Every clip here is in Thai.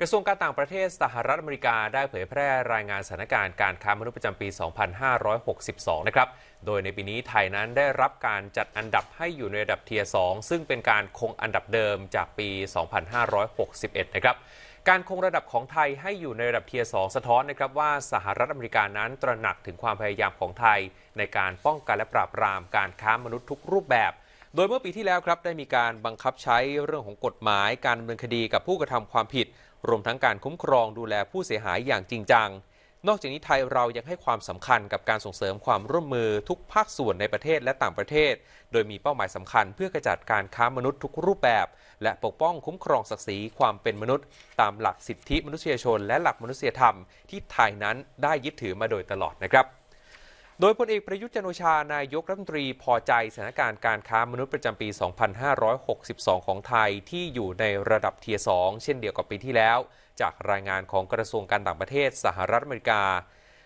กระทรวงการต่างประเทศสหรัฐอเมริกาได้เผยแพร่รายงานสถานการณ์การค้ามนุษย์ประจำปี 2562 นะครับ โดยในปีนี้ไทยนั้นได้รับการจัดอันดับให้อยู่ในระดับเทียร์2ซึ่งเป็นการคงอันดับเดิมจากปี 2561 นะครับ การคงระดับของไทยให้อยู่ในระดับเทียร์2สะท้อนนะครับว่า สหรัฐอเมริกานั้นตระหนักถึงความพยายามของไทย ในการป้องกันและปราบปรามการค้ามนุษย์ทุกรูปแบบโดยเมื่อปีที่แล้วครับได้มีการบังคับใช้เรื่องของกฎหมาย การดำเนินคดีกับผู้กระทำความผิด รวมทั้งการคุ้มครองดูแลผู้เสียหายอย่างจริงจัง นอกจากนี้ไทยเรายังให้ความสำคัญกับการส่งเสริมความร่วมมือทุกภาคส่วนในประเทศและต่างประเทศ โดยมีเป้าหมายสำคัญเพื่อกระจัดการค้ามนุษย์ทุกรูปแบบและปกป้องคุ้มครองศักดิ์ศรีความเป็นมนุษย์ ตามหลักสิทธิมนุษยชน และหลักมนุษยธรรม ที่ไทยนั้นได้ยึดถือมาโดยตลอดนะครับโดยพลเอกประยุทธ์จันโอชา นายกรัฐมนตรีพอใจสถานการณ์การค้ามนุษย์ประจำปี 2562 ของไทย ที่อยู่ในระดับเทีย2เช่นเดียวกับปีที่แล้ว จากรายงานของกระทรวงการต่างประเทศ สหรัฐอเมริกา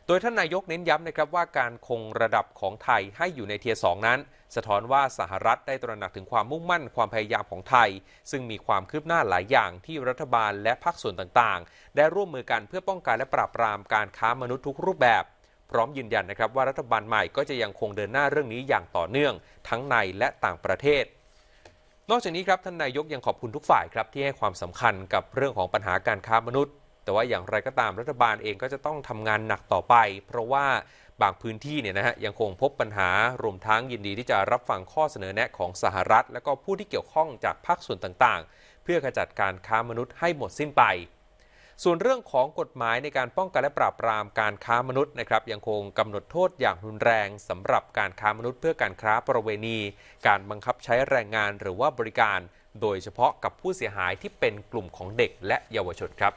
โดยท่านนายกเน้นย้ำนะครับว่าการคงระดับของไทยให้อยู่ในเทีย2นั้น สะท้อนว่าสหรัฐได้ตระหนักถึงความมุ่งมั่นความพยายามของไทย ซึ่งมีความคืบหน้าหลายอย่างที่รัฐบาลและภาคส่วนต่างๆ ได้ร่วมมือกันเพื่อป้องกันและปราบปรามการค้ามนุษย์ทุกรูปแบบพร้อมยืนยันนะครับว่ารัฐบาลใหม่ก็จะยังคงเดินหน้าเรื่องนี้อย่างต่อเนื่อง ทั้งในและต่างประเทศ นอกจากนี้ครับท่านนายกยังขอบคุณทุกฝ่ายครับที่ให้ความสำคัญกับเรื่องของปัญหาการค้ามนุษย์ แต่ว่าอย่างไรก็ตามรัฐบาลเองก็จะต้องทำงานหนักต่อไป เพราะว่าบางพื้นที่เนี่ยนะฮะยังคงพบปัญหารวมทั้งยินดีที่จะรับฟังข้อเสนอแนะของสหรัฐ และก็ผู้ที่เกี่ยวข้องจากภาคส่วนต่างๆ เพื่อขจัดการค้ามนุษย์ให้หมดสิ้นไปส่วนเรื่องของกฎหมายในการป้องกันและปราบปรามการค้ามนุษย์นะครับยังคงกำหนดโทษอย่างรุนแรงสำหรับการค้ามนุษย์เพื่อการค้าประเวณี การบังคับใช้แรงงานหรือว่าบริการ โดยเฉพาะกับผู้เสียหายที่เป็นกลุ่มของเด็กและเยาวชนครับ